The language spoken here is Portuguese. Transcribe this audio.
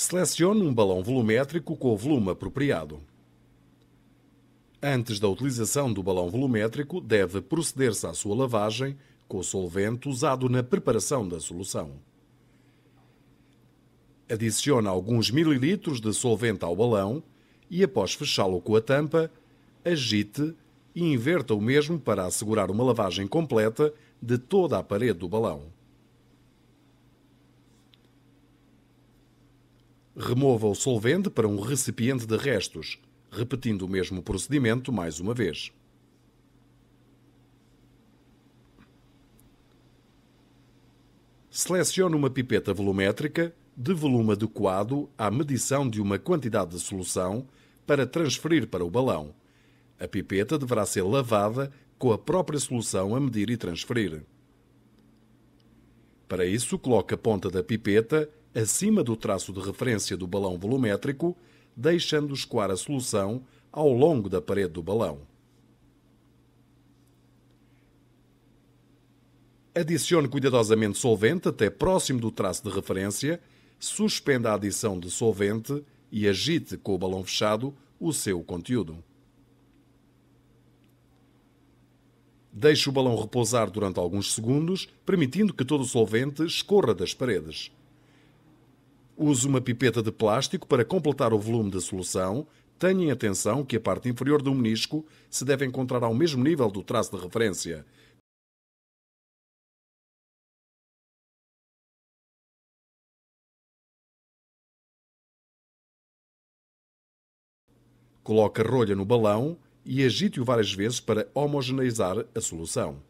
Selecione um balão volumétrico com o volume apropriado. Antes da utilização do balão volumétrico, deve proceder-se à sua lavagem com o solvente usado na preparação da solução. Adicione alguns mililitros de solvente ao balão e, após fechá-lo com a tampa, agite e inverta o mesmo para assegurar uma lavagem completa de toda a parede do balão. Remova o solvente para um recipiente de restos, repetindo o mesmo procedimento mais uma vez. Selecione uma pipeta volumétrica de volume adequado à medição de uma quantidade de solução para transferir para o balão. A pipeta deverá ser lavada com a própria solução a medir e transferir. Para isso, coloque a ponta da pipeta acima do traço de referência do balão volumétrico, deixando escoar a solução ao longo da parede do balão. Adicione cuidadosamente solvente até próximo do traço de referência, suspenda a adição de solvente e agite com o balão fechado o seu conteúdo. Deixe o balão repousar durante alguns segundos, permitindo que todo o solvente escorra das paredes. Use uma pipeta de plástico para completar o volume da solução. Tenha em atenção que a parte inferior do menisco se deve encontrar ao mesmo nível do traço de referência. Coloque a rolha no balão e agite-o várias vezes para homogeneizar a solução.